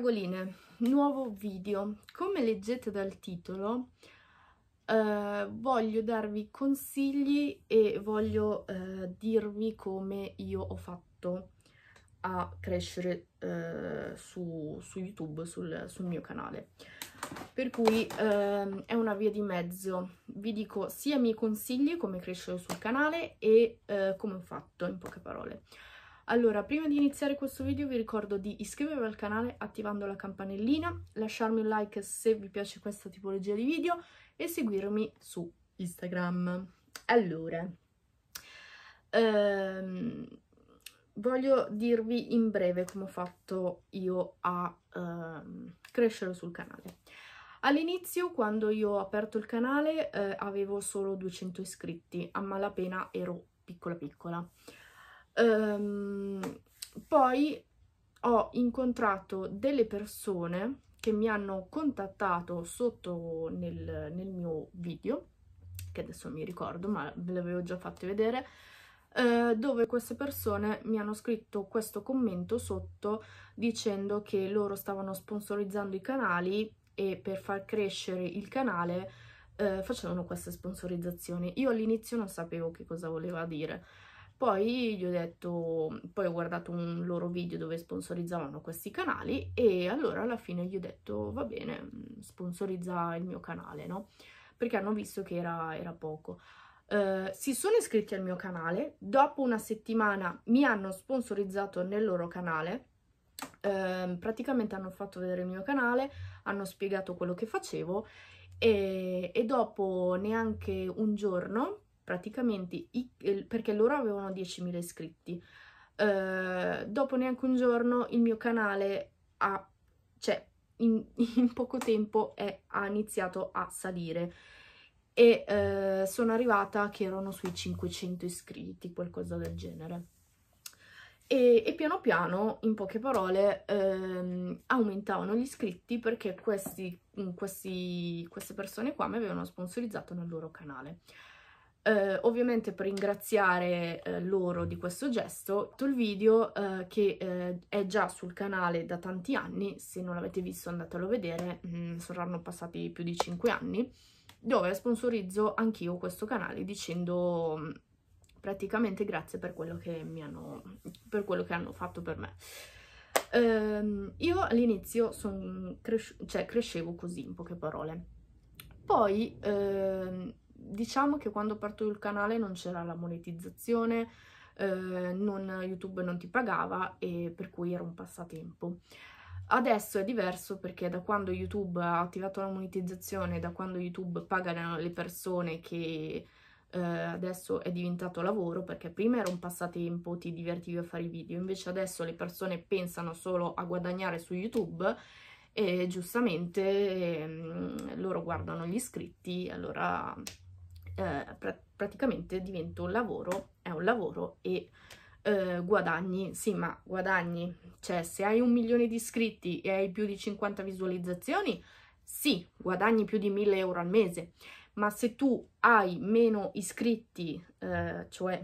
fragoline, nuovo video. Come leggete dal titolo, eh, voglio darvi consigli e voglio eh, dirvi come io ho fatto a crescere eh, su, su, YouTube, sul, sul, mio canale. Per cui ehm, è una via di mezzo. Vi dico sia i miei consigli, come crescere sul canale e eh, come ho fatto, in poche parole. Allora, prima di iniziare questo video vi ricordo di iscrivervi al canale attivando la campanellina, lasciarmi un like se vi piace questa tipologia di video e seguirmi su Instagram. Allora, ehm, voglio dirvi in breve come ho fatto io a ehm, crescere sul canale. All'inizio, quando io ho aperto il canale, eh, avevo solo 200 iscritti, a malapena ero piccola piccola. Ehm, poi ho incontrato delle persone che mi hanno contattato sotto nel, nel mio video, che adesso mi ricordo, ma ve l'avevo già fatto vedere, eh, dove queste persone mi hanno scritto questo commento sotto dicendo che loro stavano sponsorizzando i canali e per far crescere il canale eh, facevano queste sponsorizzazioni. Io all'inizio non sapevo che cosa voleva dire, poi gli ho detto, poi ho guardato un loro video dove sponsorizzavano questi canali e allora alla fine gli ho detto va bene, mm, sponsorizza il mio canale, no? Perché hanno visto che era, era poco. Uh, si sono iscritti al mio canale, dopo una settimana mi hanno sponsorizzato nel loro canale, uh, praticamente hanno fatto vedere il mio canale, hanno spiegato quello che facevo e, e dopo neanche un giorno praticamente, i, perché loro avevano 10.000 iscritti. Uh, dopo neanche un giorno il mio canale ha, cioè, in, in poco tempo è, ha iniziato a salire e uh, sono arrivata che erano sui 500 iscritti, qualcosa del genere. E, e piano piano, in poche parole, uh, aumentavano gli iscritti perché questi, questi, queste persone qua mi avevano sponsorizzato nel loro canale. Uh, ovviamente per ringraziare uh, loro di questo gesto, ho il video uh, che è già sul canale da tanti anni, se non l'avete visto andatelo a vedere, mm, saranno passati più di 5 anni, dove sponsorizzo anch'io questo canale dicendo mm, praticamente grazie per quello che mi hanno, per quello che hanno fatto per me. Ehm, io all'inizio cioè, crescevo così, in poche parole. Poi ehm, diciamo che quando parto il canale non c'era la monetizzazione, eh, non, YouTube non ti pagava e per cui era un passatempo. Adesso è diverso perché da quando YouTube ha attivato la monetizzazione, da quando YouTube paga le persone che eh, adesso è diventato lavoro, perché prima era un passatempo, ti divertivi a fare i video, invece adesso le persone pensano solo a guadagnare su YouTube e giustamente ehm, loro guardano gli iscritti, allora eh, pra praticamente diventa un lavoro, è un lavoro e eh, guadagni, sì ma guadagni, cioè se hai un milione di iscritti e hai più di 50 visualizzazioni, sì, guadagni più di 1000 euro al mese, ma se tu hai meno iscritti, eh, cioè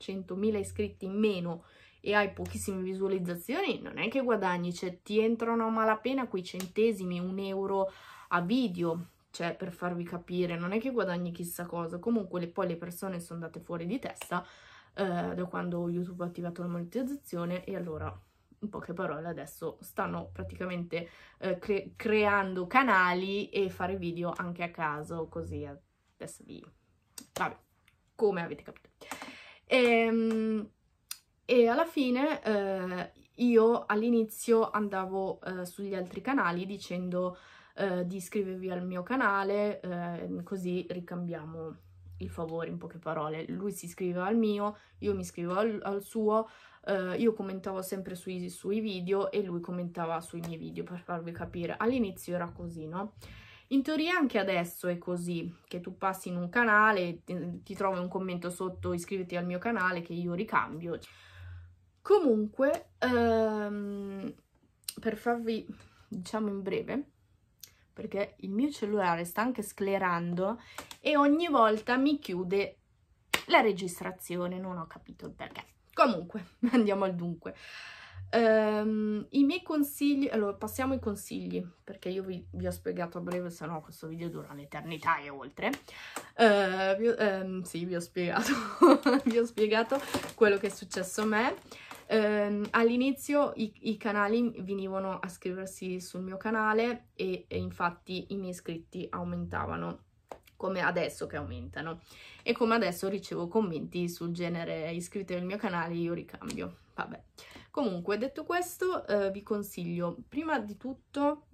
100.000 iscritti in meno e hai pochissime visualizzazioni, non è che guadagni, cioè ti entrano a malapena quei centesimi, un euro a video, cioè per farvi capire, non è che guadagni chissà cosa, comunque le, poi le persone sono andate fuori di testa eh, da quando YouTube ha attivato la monetizzazione e allora, in poche parole, adesso stanno praticamente eh, cre creando canali e fare video anche a caso, così adesso vi... vabbè, come avete capito. E, ehm, e alla fine eh, io all'inizio andavo eh, sugli altri canali dicendo eh, di iscrivervi al mio canale, eh, così ricambiamo il favore in poche parole. Lui si iscriveva al mio, io mi iscrivo al, al suo, eh, io commentavo sempre sui, sui video e lui commentava sui miei video per farvi capire. All'inizio era così, no? In teoria anche adesso è così, che tu passi in un canale, ti, ti trovi un commento sotto iscriviti al mio canale che io ricambio. Comunque, ehm, per farvi, diciamo in breve, perché il mio cellulare sta anche sclerando e ogni volta mi chiude la registrazione, non ho capito il perché. Comunque, andiamo al dunque. Um, I miei consigli, allora passiamo ai consigli, perché io vi, vi ho spiegato a breve, se no questo video dura un'eternità e oltre. Uh, vi, um, sì, vi ho spiegato, vi ho spiegato quello che è successo a me ehm, all'inizio i, i, canali venivano a scriversi sul mio canale e, e infatti i miei iscritti aumentavano come adesso che aumentano e come adesso ricevo commenti sul genere iscrivetevi al mio canale io ricambio vabbè comunque detto questo eh, vi consiglio prima di tutto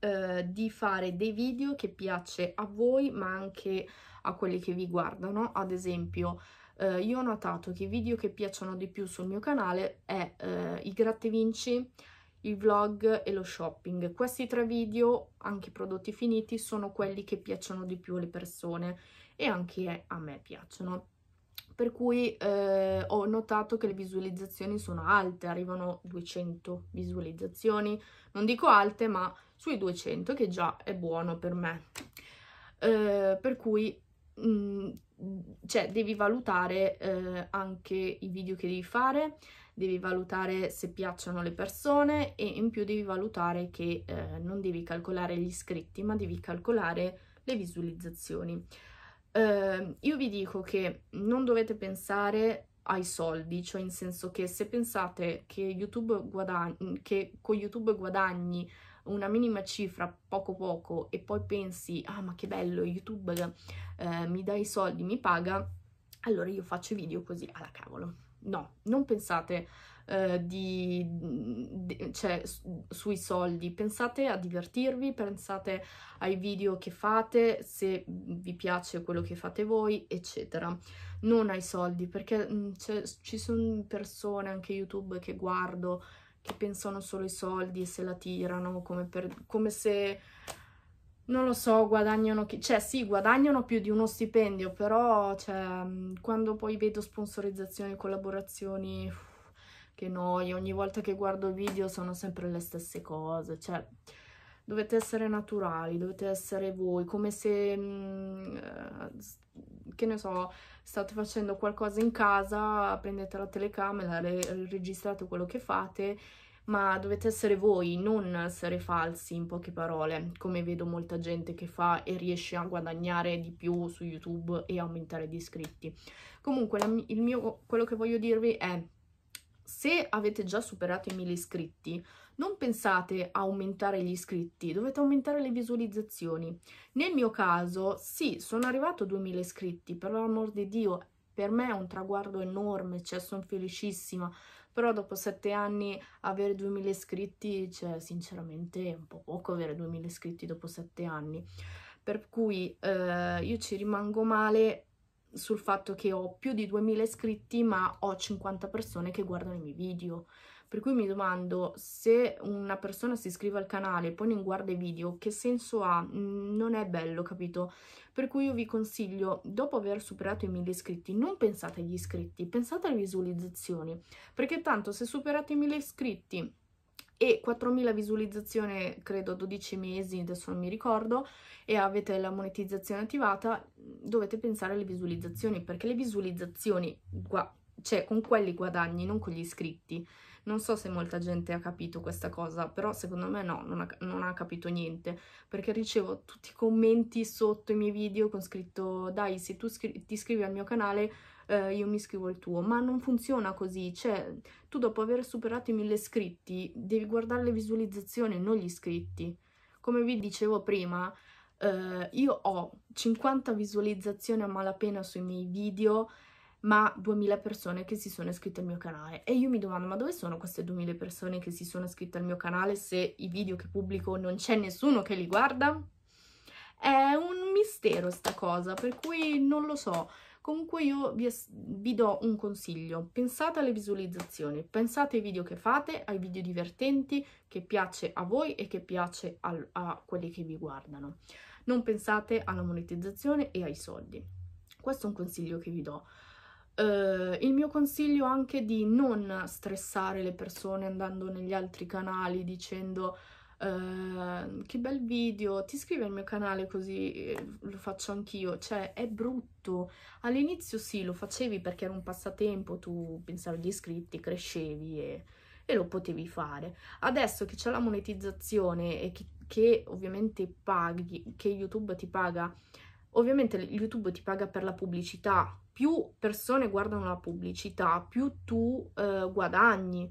eh, di fare dei video che piace a voi ma anche a quelli che vi guardano ad esempio eh, io ho notato che i video che piacciono di più sul mio canale è eh, i grattevinci, il vlog e lo shopping. Questi tre video, anche i prodotti finiti, sono quelli che piacciono di più alle persone e anche a me piacciono. Per cui eh, ho notato che le visualizzazioni sono alte, arrivano 200 visualizzazioni, non dico alte ma sui 200 che già è buono per me. Eh, per cui mh, mm, cioè devi valutare eh, anche i video che devi fare, devi valutare se piacciono le persone e in più devi valutare che eh, non devi calcolare gli iscritti ma devi calcolare le visualizzazioni. Eh, io vi dico che non dovete pensare ai soldi, cioè in senso che se pensate che, YouTube guadagni, che con YouTube guadagni una minima cifra poco poco e poi pensi ah ma che bello YouTube eh, mi dà i soldi, mi paga, allora io faccio i video così alla cavolo. No, non pensate eh, di, di, cioè, sui soldi. Pensate a divertirvi, pensate ai video che fate, se vi piace quello che fate voi, eccetera. Non ai soldi, perché mh, mm, ci sono persone, anche YouTube, che guardo, che pensano solo ai soldi e se la tirano, come, per, come se non lo so, guadagnano, cioè sì, guadagnano più di uno stipendio, però cioè, mm, quando poi vedo sponsorizzazioni, collaborazioni, che noia, ogni volta che guardo video sono sempre le stesse cose, cioè dovete essere naturali, dovete essere voi, come se, mm, eh, che ne so, state facendo qualcosa in casa, prendete la telecamera, registrate quello che fate, ma dovete essere voi, non essere falsi in poche parole, come vedo molta gente che fa e riesce a guadagnare di più su YouTube e aumentare gli iscritti. Comunque il mio, quello che voglio dirvi è se avete già superato i 1000 iscritti, non pensate a aumentare gli iscritti, dovete aumentare le visualizzazioni. Nel mio caso, sì, sono arrivato a 2000 iscritti, per l'amor di Dio, per me è un traguardo enorme, cioè sono felicissima, però dopo sette anni avere 2000 iscritti, cioè sinceramente è un po' poco avere 2000 iscritti dopo sette anni. Per cui eh, io ci rimango male sul fatto che ho più di 2000 iscritti ma ho 50 persone che guardano i miei video. Per cui mi domando, se una persona si iscrive al canale e poi non guarda i video, che senso ha? Non è bello, capito? Per cui io vi consiglio, dopo aver superato i 1000 iscritti, non pensate agli iscritti, pensate alle visualizzazioni. Perché tanto se superate i 1000 iscritti e 4.000 visualizzazioni, credo 12 mesi, adesso non mi ricordo, e avete la monetizzazione attivata, dovete pensare alle visualizzazioni, perché le visualizzazioni, cioè con quelli guadagni, non con gli iscritti. Non so se molta gente ha capito questa cosa, però secondo me no, non ha, non ha capito niente, perché ricevo tutti i commenti sotto i miei video con scritto dai, se tu iscri ti iscrivi al mio canale eh, io mi iscrivo il tuo, ma non funziona così, cioè tu dopo aver superato i mille iscritti devi guardare le visualizzazioni, non gli iscritti. Come vi dicevo prima, eh, io ho 50 visualizzazioni a malapena sui miei video, ma 2000 persone che si sono iscritte al mio canale e io mi domando ma dove sono queste 2000 persone che si sono iscritte al mio canale se i video che pubblico non c'è nessuno che li guarda? È un mistero sta cosa, per cui non lo so. Comunque io vi, vi, do un consiglio, pensate alle visualizzazioni, pensate ai video che fate, ai video divertenti, che piace a voi e che piace al, a quelli che vi guardano. Non pensate alla monetizzazione e ai soldi. Questo è un consiglio che vi do. Uh, il mio consiglio è anche di non stressare le persone andando negli altri canali dicendo uh, che bel video, ti iscrivi al mio canale così eh, lo faccio anch'io, cioè è brutto, all'inizio sì lo facevi perché era un passatempo, tu pensavi agli iscritti, crescevi e, e lo potevi fare, adesso che c'è la monetizzazione e che, che ovviamente paghi, che YouTube ti paga Ovviamente YouTube ti paga per la pubblicità, più persone guardano la pubblicità, più tu eh, guadagni.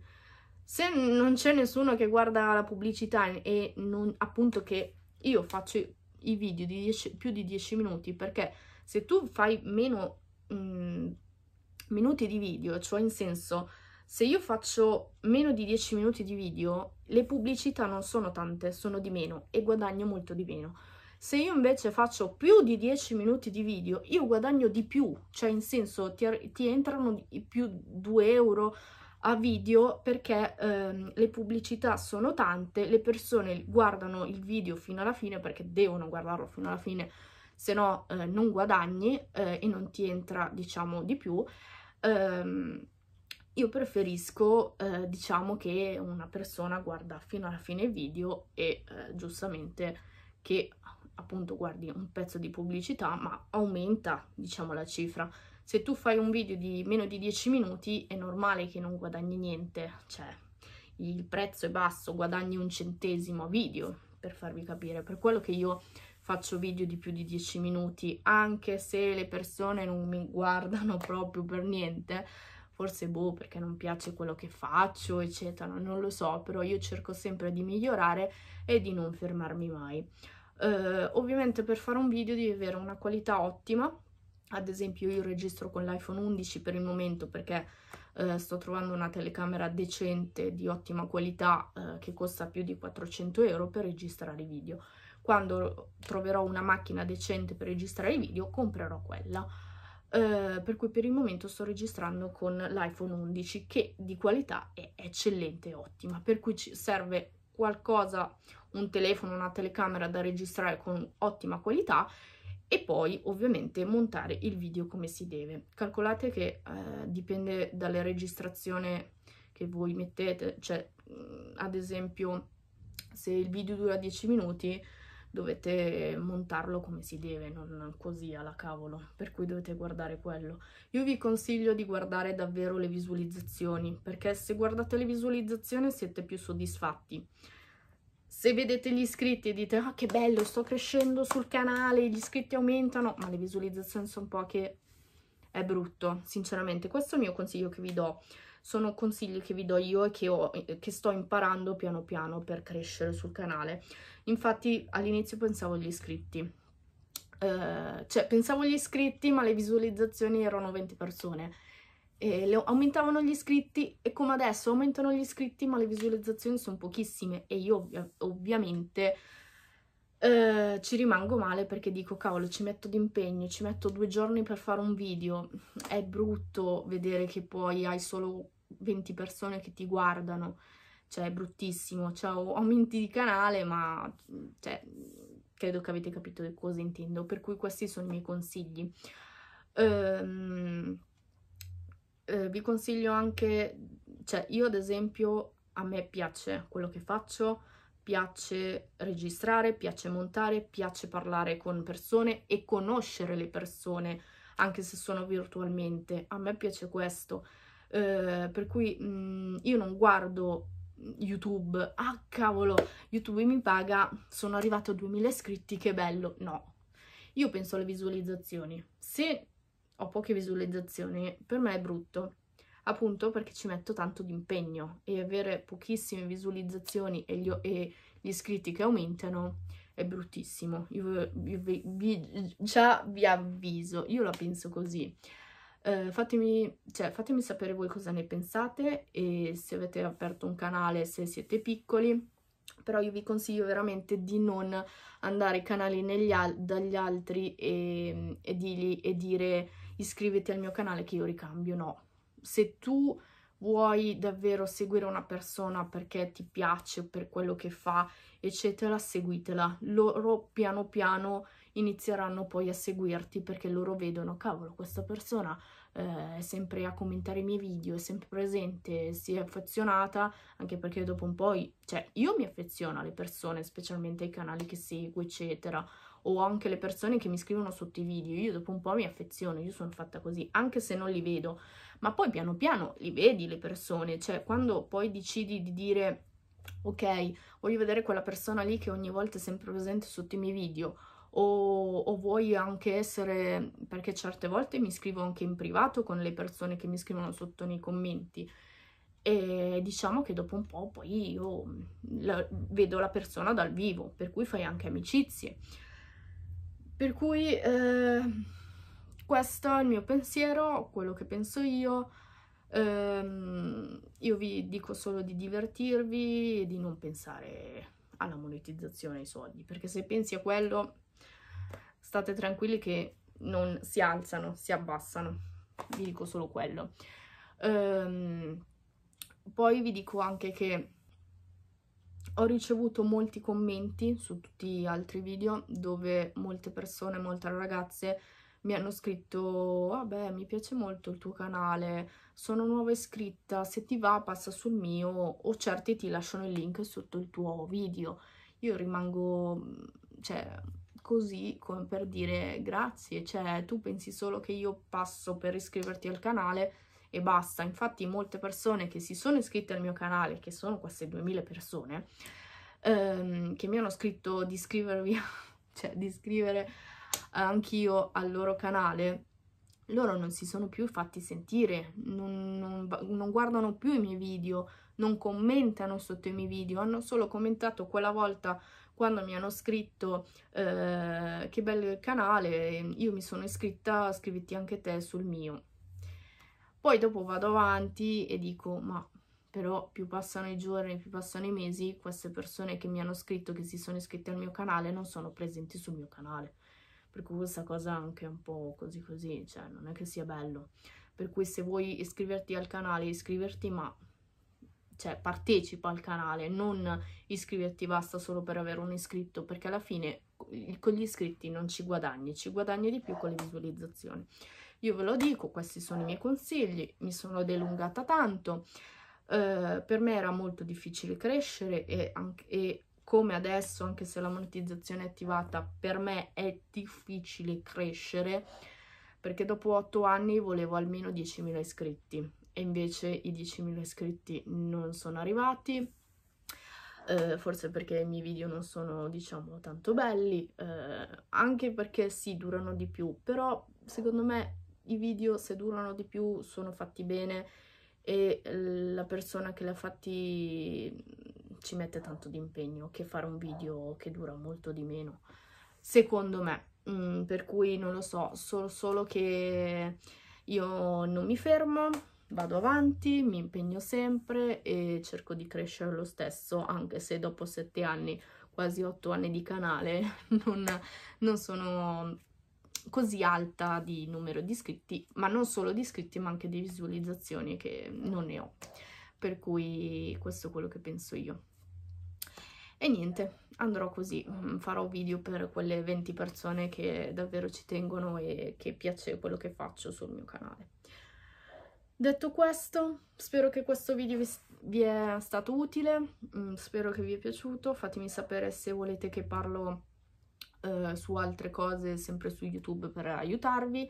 Se non c'è nessuno che guarda la pubblicità e non, appunto che io faccio i video di dieci, più di 10 minuti, perché se tu fai meno mh, mm, minuti di video, cioè in senso se io faccio meno di 10 minuti di video, le pubblicità non sono tante, sono di meno e guadagno molto di meno. Se io invece faccio più di 10 minuti di video, io guadagno di più, cioè in senso ti, ti entrano più 2 euro, a video perché ehm, le pubblicità sono tante, le persone guardano il video fino alla fine perché devono guardarlo fino alla fine, se no eh, non guadagni eh, e non ti entra diciamo di più. Ehm, io preferisco eh, diciamo che una persona guarda fino alla fine il video e eh, giustamente che appunto guardi un pezzo di pubblicità ma aumenta diciamo la cifra se tu fai un video di meno di 10 minuti è normale che non guadagni niente, cioè il prezzo è basso, guadagni un centesimo a video, per farvi capire, per quello che io faccio video di più di 10 minuti, anche se le persone non mi guardano proprio per niente, forse boh perché non piace quello che faccio eccetera, non lo so, però io cerco sempre di migliorare e di non fermarmi mai. Eh, ovviamente per fare un video devi avere una qualità ottima, ad esempio io registro con l'iPhone 11 per il momento perché eh, sto trovando una telecamera decente di ottima qualità eh, che costa più di 400 euro per registrare i video quando troverò una macchina decente per registrare i video comprerò quella eh, per cui per il momento sto registrando con l'iPhone 11 che di qualità è eccellente e ottima per cui ci serve qualcosa un telefono, una telecamera da registrare con ottima qualità e poi ovviamente montare il video come si deve. Calcolate che eh, dipende dalla registrazione che voi mettete, cioè mm, ad esempio se il video dura 10 minuti dovete montarlo come si deve, non così alla cavolo, per cui dovete guardare quello. Io vi consiglio di guardare davvero le visualizzazioni, perché se guardate le visualizzazioni siete più soddisfatti se vedete gli iscritti e dite oh, che bello sto crescendo sul canale, gli iscritti aumentano, ma le visualizzazioni sono poche, è brutto sinceramente, questo è il mio consiglio che vi do, sono consigli che vi do io e che, ho, che sto imparando piano piano per crescere sul canale, infatti all'inizio pensavo agli iscritti, Uh, cioè pensavo agli iscritti ma le visualizzazioni erano 20 persone e aumentavano gli iscritti e come adesso aumentano gli iscritti ma le visualizzazioni sono pochissime e io ovvia ovviamente eh, ci rimango male perché dico cavolo ci metto d'impegno, ci metto due giorni per fare un video, è brutto vedere che poi hai solo 20 persone che ti guardano, cioè è bruttissimo, cioè aumenti di canale ma cioè, credo che avete capito che cosa intendo, per cui questi sono i miei consigli. Ehm eh, vi consiglio anche, cioè io ad esempio a me piace quello che faccio, piace registrare, piace montare, piace parlare con persone e conoscere le persone, anche se sono virtualmente. A me piace questo, eh, per cui mh, mm, io non guardo YouTube, ah cavolo, YouTube mi paga, sono arrivato a 2000 iscritti, che bello, no. Io penso alle visualizzazioni, se ho poche visualizzazioni, per me è brutto, appunto perché ci metto tanto di impegno e avere pochissime visualizzazioni e gli, e gli iscritti che aumentano è bruttissimo. Io, io vi, vi, già vi avviso, io la penso così. Uh, fatemi, cioè, fatemi sapere voi cosa ne pensate e se avete aperto un canale, se siete piccoli però io vi consiglio veramente di non andare ai canali al dagli altri e, e, di, e dire iscriviti al mio canale che io ricambio, no. Se tu vuoi davvero seguire una persona perché ti piace, per quello che fa, eccetera, seguitela. Loro piano piano inizieranno poi a seguirti perché loro vedono, cavolo, questa persona eh, è sempre a commentare i miei video, è sempre presente, si è affezionata, anche perché dopo un po', cioè, io mi affeziono alle persone, specialmente ai canali che seguo, eccetera, o anche le persone che mi scrivono sotto i video, io dopo un po' mi affeziono, io sono fatta così, anche se non li vedo, ma poi piano piano li vedi le persone, cioè quando poi decidi di dire ok, voglio vedere quella persona lì che ogni volta è sempre presente sotto i miei video, o, o, vuoi anche essere, perché certe volte mi scrivo anche in privato con le persone che mi scrivono sotto nei commenti e diciamo che dopo un po' poi io mm, la, vedo la persona dal vivo, per cui fai anche amicizie. Per cui eh, questo è il mio pensiero, quello che penso io. Eh, io vi dico solo di divertirvi e di non pensare alla monetizzazione ai soldi, perché se pensi a quello state tranquilli che non si alzano, si abbassano. Vi dico solo quello. Ehm, poi vi dico anche che ho ricevuto molti commenti su tutti gli altri video dove molte persone, molte ragazze mi hanno scritto vabbè mi piace molto il tuo canale, sono nuova iscritta, se ti va passa sul mio o certi ti lasciano il link sotto il tuo video. Io rimango mm, cioè, così come per dire grazie, cioè tu pensi solo che io passo per iscriverti al canale e basta. Infatti molte persone che si sono iscritte al mio canale, che sono queste 2000 persone, ehm, che mi hanno scritto di iscrivervi, cioè di iscrivere anch'io al loro canale, loro non si sono più fatti sentire, non, non, non, guardano più i miei video, non commentano sotto i miei video, hanno solo commentato quella volta quando mi hanno scritto eh, che bello il canale, io mi sono iscritta, scriviti anche te sul mio. Poi dopo vado avanti e dico, ma però più passano i giorni, più passano i mesi, queste persone che mi hanno scritto, che si sono iscritte al mio canale, non sono presenti sul mio canale. Per cui questa cosa anche un po' così così, cioè non è che sia bello. Per cui se vuoi iscriverti al canale, iscriverti, ma cioè partecipa al canale, non iscriverti basta solo per avere un iscritto, perché alla fine con gli iscritti non ci guadagni, ci guadagni di più con le visualizzazioni. Io ve lo dico, questi sono i miei consigli, mi sono delungata tanto, eh, per me era molto difficile crescere e, anche, e come adesso, anche se la monetizzazione è attivata, per me è difficile crescere perché dopo 8 anni volevo almeno 10.000 iscritti e invece i 10.000 iscritti non sono arrivati eh, forse perché i miei video non sono diciamo tanto belli eh, anche perché sì durano di più però secondo me i video se durano di più sono fatti bene e ehm, la persona che l'ha fatti mm, ci mette tanto di impegno che fare un video che dura molto di meno, secondo me. Mm, per cui non lo so, so, solo che io non mi fermo, vado avanti, mi impegno sempre e cerco di crescere lo stesso, anche se dopo sette anni, quasi otto anni di canale, non, non sono così alta di numero di iscritti, ma non solo di iscritti ma anche di visualizzazioni che non ne ho. Per cui questo è quello che penso io. E niente, andrò così, mm, farò video per quelle 20 persone che davvero ci tengono e che piace quello che faccio sul mio canale. Detto questo, spero che questo video vi, è stato utile, mm, spero che vi è piaciuto, fatemi sapere se volete che parlo eh, su altre cose sempre su YouTube per aiutarvi.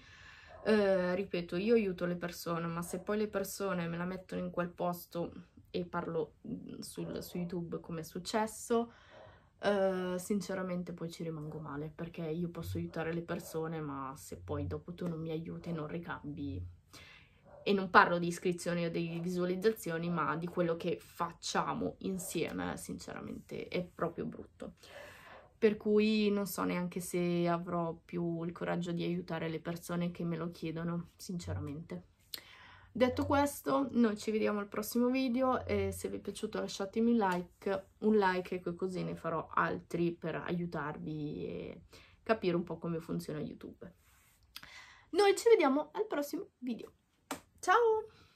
Eh, ripeto, io aiuto le persone, ma se poi le persone me la mettono in quel posto e parlo mm, sul, su YouTube come è successo, Uh, sinceramente poi ci rimango male perché io posso aiutare le persone ma se poi dopo tu non mi aiuti e non ricambi e non parlo di iscrizioni o di visualizzazioni ma di quello che facciamo insieme sinceramente è proprio brutto per cui non so neanche se avrò più il coraggio di aiutare le persone che me lo chiedono, sinceramente. Detto questo, noi ci vediamo al prossimo video e se vi è piaciuto lasciatemi un like, un like e ecco, così ne farò altri per aiutarvi e capire un po' come funziona YouTube. Noi ci vediamo al prossimo video. Ciao!